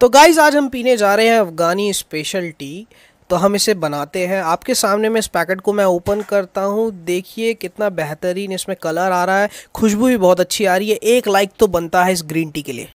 तो गाइज आज हम पीने जा रहे हैं अफ़गानी स्पेशल टी तो हम इसे बनाते हैं आपके सामने में इस पैकेट को मैं ओपन करता हूँ देखिए कितना बेहतरीन इसमें कलर आ रहा है खुशबू भी बहुत अच्छी आ रही है एक लाइक तो बनता है इस ग्रीन टी के लिए